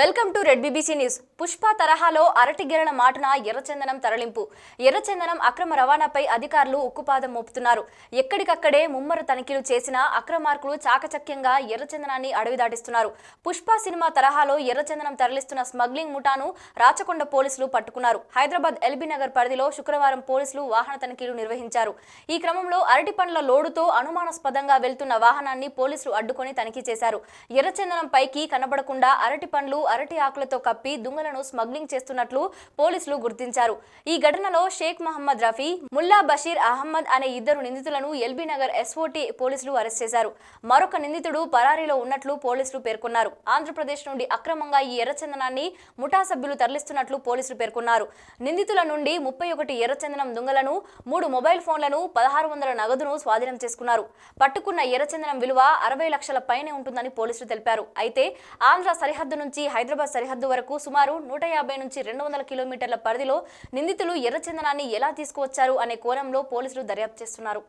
welcome to red BBC news Pushpa తరహాలో అరటిగెరల మాటన ఎర్రచందనం తరలింపు ఎర్రచందనం అక్రమ రవాణాపై అధికారులు ఉక్కుపాదం మోపుతున్నారు ఎక్కడికక్కడే ముమ్మర తనిఖీలు చేసిన అక్రమార్కులు చాకచక్యంగా ఎర్రచందనాన్ని అడవి దాటిస్తున్నారు పుష్ప సినిమా తరహాలో ఎర్రచందనం తరలిస్తున్న స్మగ్లింగ్ ముఠాను రాచకొండ పోలీసులు పట్టుకున్నారు హైదరాబాద్ ఎల్బీ నగర్ పరిధిలో శుక్రవారం పోలీసులు వాహన తనిఖీలు నిర్వహించారు ఈ క్రమంలో అరటి పండ్ల లోడుతో అనుమానాస్పదంగా వెళ్తున్న వాహనాన్ని పోలీసులు అడ్డుకొని తనిఖీ చేశారు ఎర్రచందనం పైకి కనబడకుండా అరటి పండ్లు అరటి ఆకులతో కప్పి దుంగలను స్మగ్లింగ్ చేస్తున్నట్లు పోలీసులు గుర్తించారు ఈ ఘటనలో షేక్ మహమ్మద్ రఫీ ముల్లా బషీర్ అహ్మద్ అనే ఇద్దరు నిందితులను ఎల్బీ నగర్ ఎస్ఓటీ పోలీసులు అరెస్ట్ చేశారు మరొక నిందితుడు పరారీలో ఉన్నట్లు పోలీసులు పేర్కొన్నారు ఆంధ్రప్రదేశ్ నుండి అక్రమంగా ఈ ఎర్రచందనాన్ని ముఠా సభ్యులు తరలిస్తున్నట్లు పోలీసులు పేర్కొన్నారు నిందితుల నుండి ముప్పై ఒకటి ఎర్రచందనం దుంగలను మూడు మొబైల్ ఫోన్లను పదహారు వందల నగదును స్వాధీనం చేసుకున్నారు పట్టుకున్న ఎర్రచందనం విలువ అరవై లక్షల పైనే ఉంటుందని పోలీసులు తెలిపారు అయితే ఆంధ్ర సరిహద్దు నుంచి హైదరాబాద్ సరిహద్దు వరకు సుమారు నూట యాభై నుంచి రెండు వందల కిలోమీటర్ల పరిధిలో నిందితులు ఎర్రచందనాన్ని ఎలా తీసుకువచ్చారు అనే కోణంలో పోలీసులు దర్యాప్తు చేస్తున్నారు